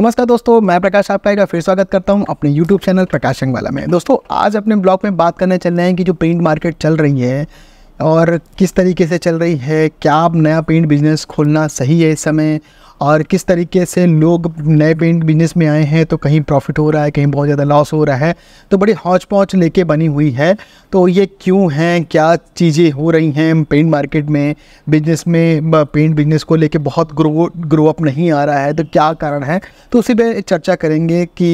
नमस्कार दोस्तों मैं प्रकाश आपका का फिर स्वागत करता हूं अपने YouTube चैनल प्रकाश वाला में दोस्तों आज अपने ब्लॉग में बात करने चल रहे हैं कि जो प्रिंट मार्केट चल रही है और किस तरीके से चल रही है क्या आप नया पेंट बिजनेस खोलना सही है इस समय और किस तरीके से लोग नए पेंट बिजनेस में आए हैं तो कहीं प्रॉफिट हो रहा है कहीं बहुत ज़्यादा लॉस हो रहा है तो बड़ी हौच पौच लेके बनी हुई है तो ये क्यों हैं क्या चीज़ें हो रही हैं पेंट मार्केट में बिजनेस में पेंट बिजनेस को लेके बहुत ग्रो ग्रो अप नहीं आ रहा है तो क्या कारण है तो उसी पर चर्चा करेंगे कि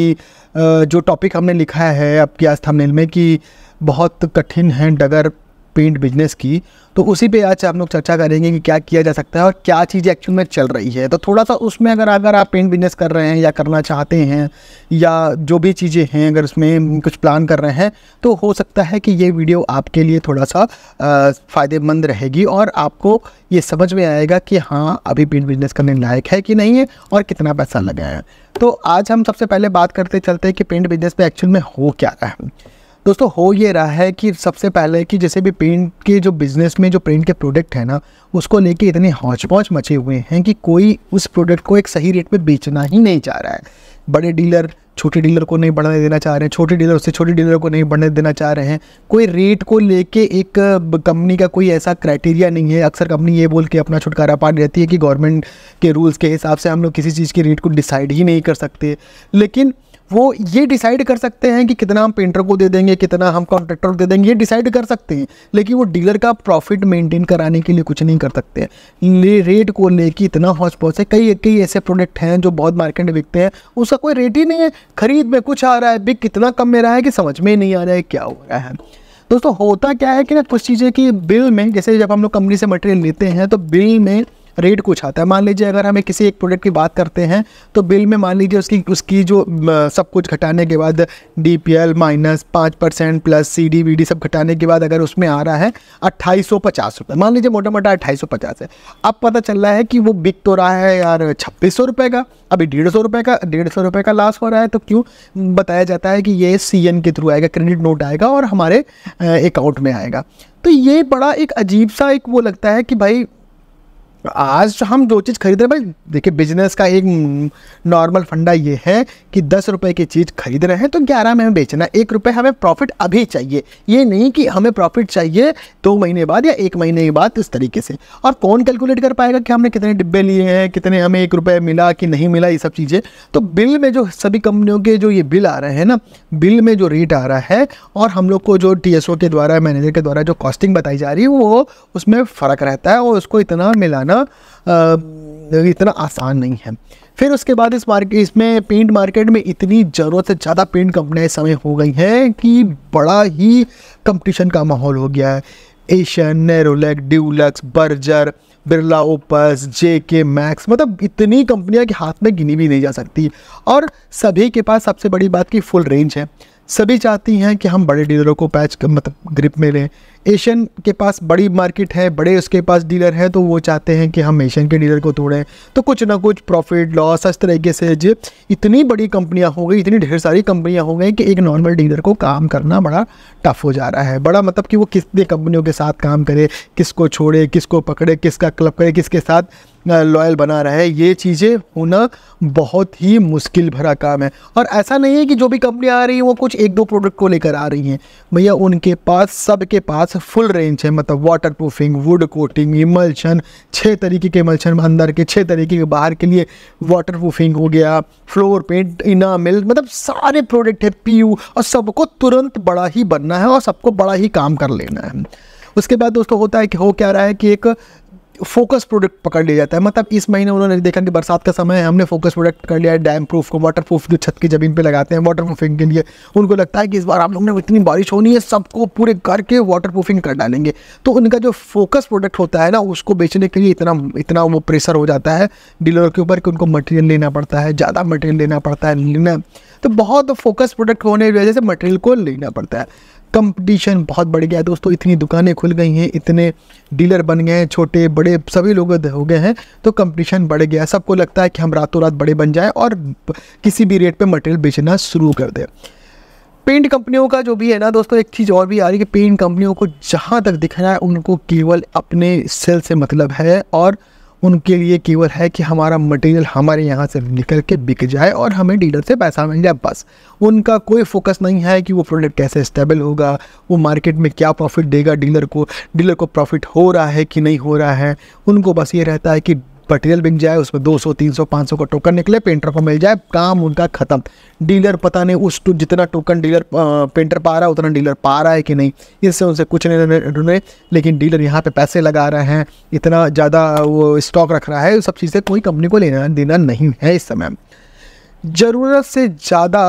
जो टॉपिक हमने लिखा है आपकी आज थमनेल में कि बहुत कठिन है डगर पेंट बिजनेस की तो उसी पे आज आप लोग चर्चा करेंगे कि क्या किया जा सकता है और क्या चीज़ एक्चुअल में चल रही है तो थोड़ा सा उसमें अगर अगर आप पेंट बिजनेस कर रहे हैं या करना चाहते हैं या जो भी चीज़ें हैं अगर उसमें कुछ प्लान कर रहे हैं तो हो सकता है कि ये वीडियो आपके लिए थोड़ा सा फ़ायदेमंद रहेगी और आपको ये समझ में आएगा कि हाँ अभी पेंट बिजनेस करने लायक है कि नहीं है और कितना पैसा लगाया है तो आज हम सबसे पहले बात करते चलते हैं कि पेंट बिजनेस में एक्चुअल में हो क्या रहा है दोस्तों हो ये रहा है कि सबसे पहले कि जैसे भी पेंट के जो बिज़नेस में जो पेंट के प्रोडक्ट है ना उसको लेके इतने हौच पौच मचे हुए हैं कि कोई उस प्रोडक्ट को एक सही रेट पे बेचना ही नहीं चाह रहा है बड़े डीलर छोटे डीलर को नहीं बढ़ने देना चाह रहे हैं छोटे डीलर उससे छोटे डीलर को नहीं बढ़ने देना चाह रहे हैं कोई रेट को लेके एक कंपनी का कोई ऐसा क्राइटेरिया नहीं है अक्सर कंपनी ये बोल के अपना छुटकारा पा रहती है कि गवर्नमेंट के रूल्स के हिसाब से हम लोग किसी चीज़ के रेट को डिसाइड ही नहीं कर सकते लेकिन वो ये डिसाइड कर सकते हैं कि कितना हम पेंटर को दे देंगे कितना हम कॉन्ट्रैक्टर को दे देंगे ये डिसाइड कर सकते हैं लेकिन वो डीलर का प्रॉफिट मेंटेन कराने के लिए कुछ नहीं कर सकते ले रेट को लेके इतना हौच पौच है कई कई ऐसे प्रोडक्ट हैं जो बहुत मार्केट में बिकते हैं उसका कोई रेट ही नहीं है खरीद में कुछ आ रहा है बिक कितना कम में रहा है कि समझ में नहीं आ रहा है क्या हो रहा है दोस्तों होता क्या है कि ना कुछ चीज़ें कि बिल में जैसे जब हम लोग कंपनी से मटेरियल लेते हैं तो बिल में रेट कुछ आता है मान लीजिए अगर हमें किसी एक प्रोडक्ट की बात करते हैं तो बिल में मान लीजिए उसकी उसकी जो सब कुछ घटाने के बाद डी पी एल माइनस पाँच percent plus C D V D सब घटाने के बाद अगर उसमें आ रहा है अट्ठाईस सौ पचास रुपये मान लीजिए मोटा मोटा अट्ठाईस सौ पचास है अब पता चल रहा है कि वो बिक तो रहा है यार छब्बीस सौ रुपये का अभी डेढ़ सौ रुपये का डेढ़ सौ रुपये का लॉस हो रहा है तो क्यों बताया जाता है कि ये सी एन के थ्रू आएगा क्रेडिट नोट आएगा और हमारे अकाउंट में आएगा तो ये बड़ा एक अजीब सा एक वो लगता है कि भाई आज तो हम जो चीज़ खरीद रहे हैं भाई देखिए बिजनेस का एक नॉर्मल फंडा ये है कि दस रुपये की चीज़ खरीद रहे हैं तो ग्यारह में हमें बेचना एक रुपये हमें प्रॉफिट अभी चाहिए ये नहीं कि हमें प्रॉफिट चाहिए दो तो महीने बाद या एक महीने के बाद इस तरीके से और कौन कैलकुलेट कर पाएगा कि हमने कितने डिब्बे लिए हैं कितने हमें एक रुपये मिला कि नहीं मिला ये सब चीज़ें तो बिल में जो सभी कंपनियों के जो ये बिल आ रहे हैं ना बिल में जो रेट आ रहा है और हम लोग को जो टी के द्वारा मैनेजर के द्वारा जो कॉस्टिंग बताई जा रही है वो उसमें फ़र्क रहता है और उसको इतना मिलाना करना आ, इतना आसान नहीं है फिर उसके बाद इस मार्केट इसमें पेंट मार्केट में इतनी ज़रूरत से ज़्यादा पेंट कंपनियाँ इस समय हो गई हैं कि बड़ा ही कंपटीशन का माहौल हो गया है Asian Nerolac Dulux Berger Birla Opus J K Maxx मतलब इतनी कंपनियां के हाथ में गिनी भी नहीं जा सकती और सभी के पास सबसे बड़ी बात की फुल रेंज है सभी चाहती हैं कि हम बड़े डीलरों को पैच मतलब ग्रिप में लें एशियन के पास बड़ी मार्केट है बड़े उसके पास डीलर है तो वो चाहते हैं कि हम एशियन के डीलर को तोड़ें तो कुछ ना कुछ प्रॉफिट लॉस इस तरीके से जो इतनी बड़ी कंपनियां हो गई इतनी ढेर सारी कंपनियां हो गई कि एक नॉर्मल डीलर को काम करना बड़ा टफ हो जा रहा है बड़ा मतलब कि वो कितने कंपनियों के साथ काम करे किसको छोड़े किसको पकड़े किसका क्लब करे किसके साथ लॉयल बना रहा है ये चीज़ें होना बहुत ही मुश्किल भरा काम है और ऐसा नहीं है कि जो भी कंपनियाँ आ रही हैं वो कुछ एक दो प्रोडक्ट को लेकर आ रही हैं भैया उनके पास सब के पास फुल रेंज है मतलब water proofing wood coating emulsion छः तरीके के इमल्शन अंदर के छः तरीके के बाहर के लिए वाटर प्रूफिंग हो गया फ्लोर पेंट इनामिल मतलब सारे प्रोडक्ट है पी और सबको तुरंत बड़ा ही बनना है और सबको बड़ा ही काम कर लेना है उसके बाद दोस्तों होता है कि हो क्या रहा है कि एक फोकस प्रोडक्ट पकड़ लिया जाता है मतलब इस महीने उन्होंने देखा कि बरसात का समय है हमने फोकस प्रोडक्ट पकड़ लिया है डैम प्रूफ को वाटर प्रूफ जो छत की ज़मीन पर लगाते हैं वाटर प्रूफिंग के लिए उनको लगता है कि इस बार हम लोग ने इतनी बारिश होनी है सबको पूरे करके वाटर प्रूफिंग कर डालेंगे तो उनका जो फोकस प्रोडक्ट होता है ना उसको बेचने के लिए इतना इतना वो प्रेशर हो जाता है डीलर के ऊपर कि उनको मटेरियल लेना पड़ता है ज़्यादा मटेरियल लेना पड़ता है लेना तो बहुत फोकस प्रोडक्ट होने की वजह से मटेरियल को लेना पड़ता है कंपटीशन बहुत बढ़ गया है दोस्तों इतनी दुकानें खुल गई हैं इतने डीलर बन गए हैं छोटे बड़े सभी लोग हो गए हैं तो कंपटीशन बढ़ गया है सबको लगता है कि हम रातों रात बड़े बन जाएं और किसी भी रेट पे मटेरियल बेचना शुरू कर दें पेंट कंपनियों का जो भी है ना दोस्तों एक चीज़ और भी आ रही है कि पेंट कंपनियों को जहाँ तक दिख रहा है उनको केवल अपने सेल से मतलब है और उनके लिए केवल है कि हमारा मटेरियल हमारे यहाँ से निकल के बिक जाए और हमें डीलर से पैसा मिल जाए बस उनका कोई फोकस नहीं है कि वो प्रोडक्ट कैसे स्टेबल होगा वो मार्केट में क्या प्रॉफिट देगा डीलर को डीलर को प्रॉफिट हो रहा है कि नहीं हो रहा है उनको बस ये रहता है कि मटेरियल बिक जाए उसमें 200 300 500 का टोकन निकले पेंटर को मिल जाए काम उनका ख़त्म डीलर पता नहीं उस तो जितना टोकन डीलर पेंटर पा रहा है उतना डीलर पा रहा है कि नहीं इससे उनसे कुछ नहीं ढूंढे लेकिन डीलर यहाँ पर पैसे लगा रहे हैं इतना ज़्यादा वो स्टॉक रख रहा है सब चीज़ें कोई कंपनी को लेना देना नहीं है इस समय ज़रूरत से ज़्यादा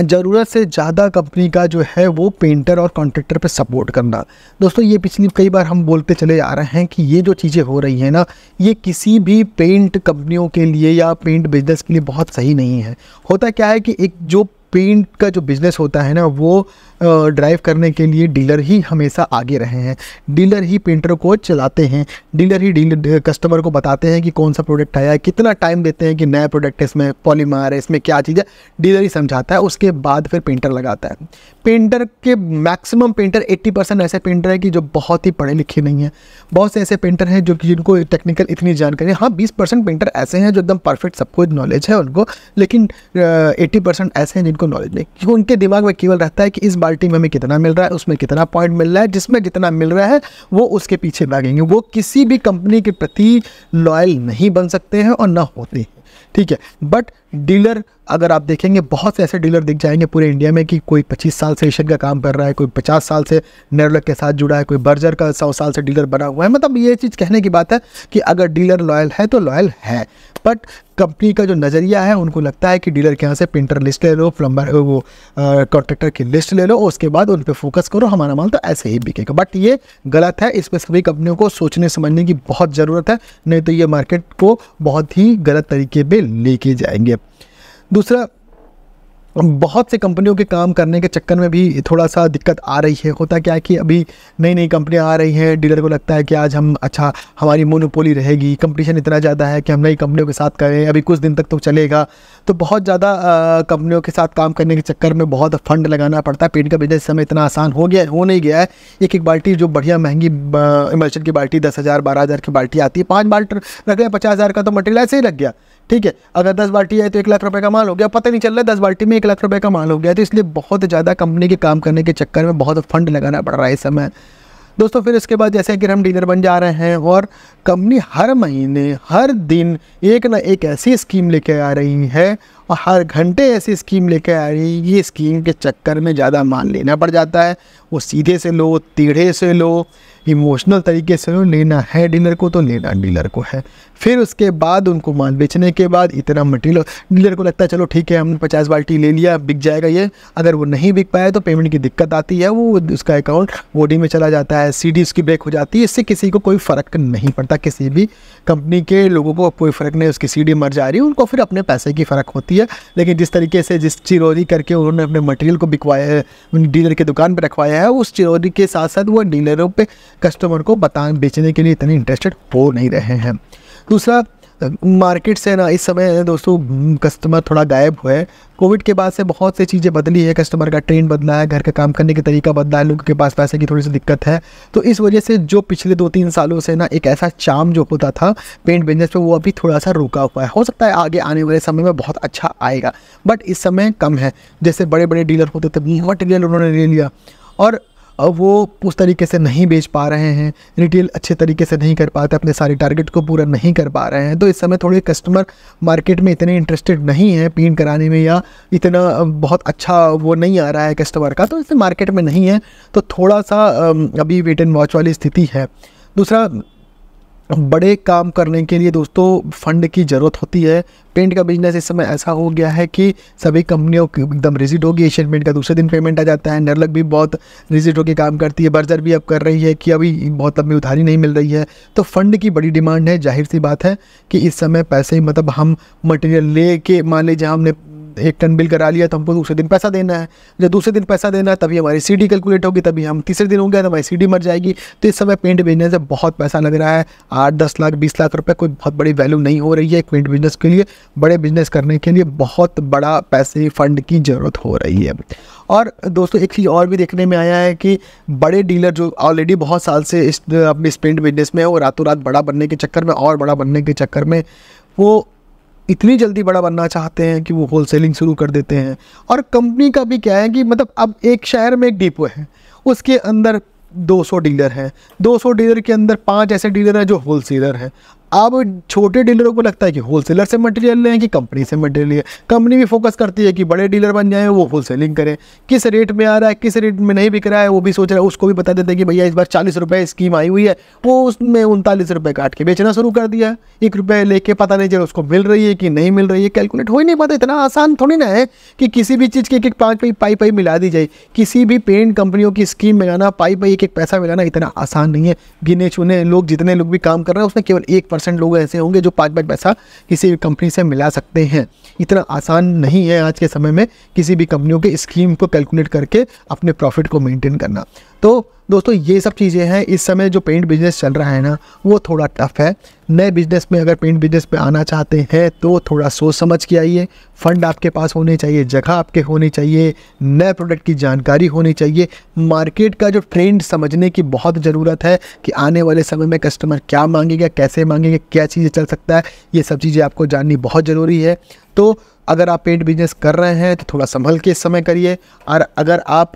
ज़रूरत से ज़्यादा कंपनी का जो है वो पेंटर और कॉन्ट्रेक्टर पे सपोर्ट करना दोस्तों ये पिछली कई बार हम बोलते चले आ रहे हैं कि ये जो चीज़ें हो रही हैं ना ये किसी भी पेंट कंपनियों के लिए या पेंट बिजनेस के लिए बहुत सही नहीं है होता क्या है कि एक जो पेंट का जो बिज़नेस होता है ना वो ड्राइव करने के लिए डीलर ही हमेशा आगे रहे हैं डीलर ही पेंटर को चलाते हैं डीलर ही डीलर कस्टमर को बताते हैं कि कौन सा प्रोडक्ट आया है कितना टाइम देते हैं कि नया प्रोडक्ट है इसमें पॉलीमार है इसमें क्या चीज़ है डीलर ही समझाता है उसके बाद फिर पेंटर लगाता है पेंटर के मैक्सिमम पेंटर 80 परसेंट ऐसे पेंटर है कि जो बहुत ही पढ़े लिखे नहीं हैं बहुत से ऐसे पेंटर हैं जो जिनको टेक्निकल इतनी जानकारी हाँ बीस परसेंट पेंटर ऐसे हैं जो एकदम परफेक्ट सबको नॉलेज है उनको लेकिन एट्टी परसेंट ऐसे हैं जिनको को नॉलेज नहीं क्योंकि उनके दिमाग में केवल रहता है कि इस बाल्टी में हमें कितना मिल रहा है उसमें कितना पॉइंट मिल रहा है जिसमें जितना मिल रहा है वो उसके पीछे भागेंगे वो किसी भी कंपनी के प्रति लॉयल नहीं बन सकते हैं और ना होते हैं ठीक है बट डीलर अगर आप देखेंगे बहुत से ऐसे डीलर दिख जाएंगे पूरे इंडिया में कि कोई 25 साल से एशियन का काम कर रहा है कोई 50 साल से नेरलक के साथ जुड़ा है कोई बर्जर का सौ साल से डीलर बना हुआ है मतलब ये चीज़ कहने की बात है कि अगर डीलर लॉयल है तो लॉयल है बट कंपनी का जो नज़रिया है उनको लगता है कि डीलर के यहाँ से प्रिंटर लिस्ट ले लो प्लम्बर वो कॉन्ट्रेक्टर की लिस्ट ले लो उसके बाद उन पर फोकस करो हमारा माल तो ऐसे ही बिकेगा बट ये गलत है इस पर सभी कंपनियों को सोचने समझने की बहुत ज़रूरत है नहीं तो ये मार्केट को बहुत ही गलत तरीके पर लेके जाएंगे दूसरा बहुत से कंपनियों के काम करने के चक्कर में भी थोड़ा सा दिक्कत आ रही है होता क्या है कि अभी नई नई कंपनियां आ रही हैं डीलर को लगता है कि आज हम अच्छा हमारी मोनोपोली रहेगी कंपटीशन इतना ज़्यादा है कि हम नई कंपनियों के साथ करें अभी कुछ दिन तक तो चलेगा तो बहुत ज़्यादा कंपनियों के साथ काम करने के चक्कर में बहुत फंड लगाना पड़ता है पेंट का बिजनेस समय इतना आसान हो गया हो नहीं गया है एक एक बाल्टी जो बढ़िया महंगी इमल्शन की बाल्टी दस हज़ार बारह हज़ार की बाल्टी आती है पाँच बाल्ट रख गया पचास हज़ार का तो मटेरियल ऐसे ही लग गया ठीक है अगर दस बाल्टी है तो एक लाख रुपए का माल हो गया पता नहीं चल रहा है दस बाल्टी में एक लाख रुपए का माल हो गया तो इसलिए बहुत ज़्यादा कंपनी के काम करने के चक्कर में बहुत फंड लगाना पड़ रहा है इस समय दोस्तों फिर इसके बाद जैसे कि हम डीलर बन जा रहे हैं और कंपनी हर महीने हर दिन एक ना एक ऐसी स्कीम लेके आ रही है और हर घंटे ऐसी स्कीम लेके आ रही है ये स्कीम के चक्कर में ज़्यादा माल लेना पड़ जाता है वो सीधे से लो टीढ़े से लो इमोशनल तरीके से लो लेना है डीलर को तो लेना डीलर को है फिर उसके बाद उनको माल बेचने के बाद इतना मटेरियल डीलर को लगता है चलो ठीक है हमने पचास बाल्टी ले लिया बिक जाएगा ये अगर वो नहीं बिक पाया तो पेमेंट की दिक्कत आती है वो उसका अकाउंट वोडी में चला जाता है सी डी उसकी ब्रेक हो जाती है इससे किसी को कोई फ़र्क नहीं पड़ता किसी भी कंपनी के लोगों को कोई फ़र्क नहीं उसकी सी मर जा रही है उनको फिर अपने पैसे की फ़र्क होती है लेकिन जिस तरीके से जिस चिरोरी करके उन्होंने अपने मटेरियल को बिकवाया है डीलर की दुकान पर रखवाया है है उस चिरौरी के साथ साथ वो डीलरों पे कस्टमर को बता बेचने के लिए इतने इंटरेस्टेड हो नहीं रहे हैं दूसरा मार्केट से ना इस समय दोस्तों कस्टमर थोड़ा गायब हुआ है कोविड के बाद से बहुत सी चीज़ें बदली है कस्टमर का ट्रेंड बदला है घर का काम करने का तरीका बदला है लोगों के पास पैसे की थोड़ी सी दिक्कत है तो इस वजह से जो पिछले दो तीन सालों से ना एक ऐसा चाम जो होता था पेंट बिजनेस पे वो अभी थोड़ा सा रुका हुआ है हो सकता है आगे आने वाले समय में बहुत अच्छा आएगा बट इस समय कम है जैसे बड़े बड़े डीलर होते थे वो डीलर उन्होंने ले लिया और वो उस तरीके से नहीं बेच पा रहे हैं रिटेल अच्छे तरीके से नहीं कर पाते अपने सारे टारगेट को पूरा नहीं कर पा रहे हैं तो इस समय थोड़े कस्टमर मार्केट में इतने इंटरेस्टेड नहीं है पेंट कराने में या इतना बहुत अच्छा वो नहीं आ रहा है कस्टमर का तो इससे मार्केट में नहीं है तो थोड़ा सा अभी वेट एंड वॉच वाली स्थिति है दूसरा बड़े काम करने के लिए दोस्तों फंड की ज़रूरत होती है पेंट का बिजनेस इस समय ऐसा हो गया है कि सभी कंपनियों की एकदम रिजिट होगी एशियन पेंट का दूसरे दिन पेमेंट आ जाता है नरलक भी बहुत रिजिट होकर काम करती है बर्जर भी अब कर रही है कि अभी बहुत लंबी उधारी नहीं मिल रही है तो फंड की बड़ी डिमांड है जाहिर सी बात है कि इस समय पैसे मतलब हम मटेरियल ले मान लीजिए हमने एक टन बिल करा लिया तो हमको दूसरे दिन पैसा देना है जब दूसरे दिन पैसा देना है तभी हमारी सीडी कैलकुलेट होगी तभी हम तीसरे दिन होंगे तो हमारी सीडी मर जाएगी तो इस समय पेंट बिजनेस में बहुत पैसा लग रहा है आठ दस लाख बीस लाख रुपये कोई बहुत बड़ी वैल्यू नहीं हो रही है एक पेंट बिजनेस के लिए बड़े बिजनेस करने के लिए बहुत बड़ा पैसे फंड की ज़रूरत हो रही है और दोस्तों एक चीज़ और भी देखने में आया है कि बड़े डीलर जो ऑलरेडी बहुत साल से इस अपने इस पेंट बिजनेस में है वो रातों रात बड़ा बनने के चक्कर में और बड़ा बनने के चक्कर में वो इतनी जल्दी बड़ा बनना चाहते हैं कि वो होल सेलिंग शुरू कर देते हैं और कंपनी का भी क्या है कि मतलब अब एक शहर में एक डिपो है उसके अंदर 200 डीलर हैं 200 डीलर के अंदर पांच ऐसे डीलर हैं जो होल सेलर हैं अब छोटे डीलरों को लगता है कि होलसेलर से मटेरियल लें कि कंपनी से मटेरियल लें कंपनी भी फोकस करती है कि बड़े डीलर बन जाएं वो होलसेलिंग करें किस रेट में आ रहा है किस रेट में नहीं बिक रहा है वो भी सोच रहा है उसको भी बता देते हैं कि भैया इस बार चालीस रुपये स्कीम आई हुई है वो उसमें उनतालीस रुपये काट के बेचना शुरू कर दिया एक रुपये लेके पता नहीं चल उसको मिल रही है कि नहीं मिल रही है कैलकुलेट हो ही नहीं पाता इतना आसान थोड़ी ना है कि किसी भी चीज़ की एक एक पाँच पाई पाई पाई मिला दी जाए किसी भी पेंट कंपनियों की स्कीम मिलाना पाई पाई एक एक पैसा मिलाना इतना आसान नहीं है गिने चुने लोग जितने लोग भी काम कर रहे हैं उसमें केवल एक परसेंट लोग ऐसे होंगे जो पाँच पाँच पैसा किसी भी कंपनी से मिला सकते हैं इतना आसान नहीं है आज के समय में किसी भी कंपनियों के स्कीम को कैलकुलेट करके अपने प्रॉफिट को मेंटेन करना तो दोस्तों ये सब चीज़ें हैं इस समय जो पेंट बिजनेस चल रहा है ना वो थोड़ा टफ है नए बिजनेस में अगर पेंट बिजनेस में आना चाहते हैं तो थोड़ा सोच समझ के आइए फंड आपके पास होने चाहिए जगह आपके होनी चाहिए नए प्रोडक्ट की जानकारी होनी चाहिए मार्केट का जो ट्रेंड समझने की बहुत ज़रूरत है कि आने वाले समय में कस्टमर क्या मांगेगा कैसे मांगेगा क्या चीज़ें चल सकता है ये सब चीज़ें आपको जाननी बहुत ज़रूरी है तो अगर आप पेंट बिजनेस कर रहे हैं तो थोड़ा संभल के इस समय करिए और अगर आप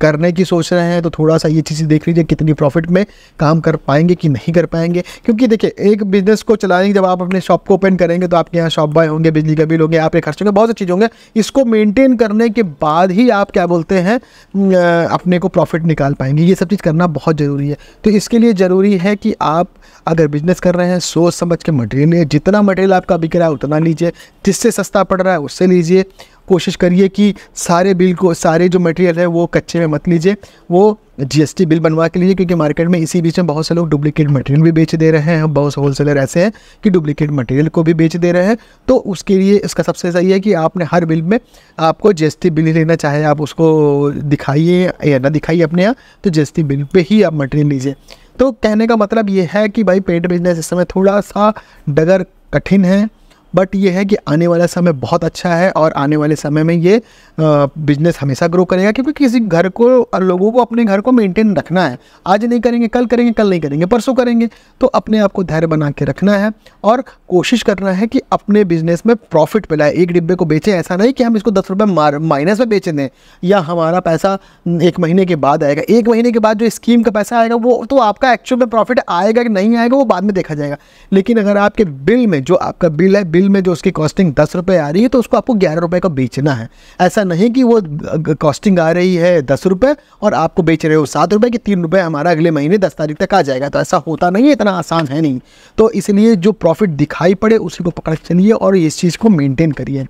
करने की सोच रहे हैं तो थोड़ा सा ये चीज़ें देख लीजिए कितनी प्रॉफिट में काम कर पाएंगे कि नहीं कर पाएंगे क्योंकि देखिए एक बिज़नेस को चलाएंगे जब आप अपने शॉप को ओपन करेंगे तो आपके यहाँ शॉप बॉय होंगे बिजली का बिल होंगे आपके खर्च होंगे बहुत सी चीज़ होंगे इसको मेनटेन करने के बाद ही आप क्या बोलते हैं अपने को प्रॉफिट निकाल पाएंगे ये सब चीज़ करना बहुत ज़रूरी है तो इसके लिए ज़रूरी है कि आप अगर बिजनेस कर रहे हैं सोच समझ के मटेरियल जितना मटेरियल आपका बिक रहा है उतना लीजिए जिससे सस्ता पड़ रहा है उससे लीजिए कोशिश करिए कि सारे बिल को सारे जो मटेरियल है वो कच्चे में मत लीजिए वो जीएसटी बिल बनवा के लीजिए क्योंकि मार्केट में इसी बीच में बहुत से लोग डुप्लीकेट मटेरियल भी बेच दे रहे हैं बहुत से होलसेलर ऐसे हैं कि डुप्लीकेट मटेरियल को भी बेच दे रहे हैं तो उसके लिए इसका सबसे सही है कि आपने हर बिल में आपको जीएसटी बिल लेना चाहे आप उसको दिखाइए या ना दिखाइए अपने यहाँ तो जीएसटी बिल पर ही आप मटेरियल लीजिए तो कहने का मतलब ये है कि भाई पेंट बिजनेस इस समय थोड़ा सा डगर कठिन है बट ये है कि आने वाला समय बहुत अच्छा है और आने वाले समय में ये बिजनेस हमेशा ग्रो करेगा क्योंकि किसी घर को और लोगों को अपने घर को मेंटेन रखना है आज नहीं करेंगे कल करेंगे कल नहीं करेंगे परसों करेंगे तो अपने आप को धैर्य बना के रखना है और कोशिश करना है कि अपने बिजनेस में प्रॉफिट मिलाए एक डिब्बे को बेचें ऐसा नहीं कि हम इसको दस रुपये माइनस में बेचें दें या हमारा पैसा एक महीने के बाद आएगा एक महीने के बाद जो स्कीम का पैसा आएगा वो तो आपका एक्चुअल में प्रॉफिट आएगा कि नहीं आएगा वो बाद में देखा जाएगा लेकिन अगर आपके बिल में जो आपका बिल है बिल मिल में जो उसकी कॉस्टिंग दस रुपये आ रही है तो उसको आपको ग्यारह रुपये का बेचना है ऐसा नहीं कि वो कॉस्टिंग आ रही है दस रुपये और आपको बेच रहे हो सात रुपये कि तीन रुपये हमारा अगले महीने दस तारीख तक आ जाएगा तो ऐसा होता नहीं है इतना आसान है नहीं तो इसलिए जो प्रॉफिट दिखाई पड़े उसी को पकड़ चलिए और इस चीज़ को मेनटेन करिए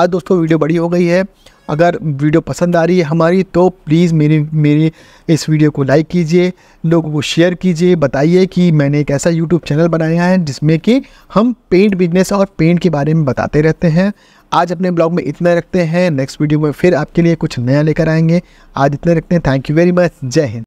आज दोस्तों वीडियो बड़ी हो गई है अगर वीडियो पसंद आ रही है हमारी तो प्लीज़ मेरी मेरी इस वीडियो को लाइक कीजिए लोगों को शेयर कीजिए बताइए कि मैंने एक ऐसा यूट्यूब चैनल बनाया है जिसमें कि हम पेंट बिजनेस और पेंट के बारे में बताते रहते हैं आज अपने ब्लॉग में इतना रखते हैं नेक्स्ट वीडियो में फिर आपके लिए कुछ नया लेकर आएंगे आज इतना रखते हैं थैंक यू वेरी मच जय हिंद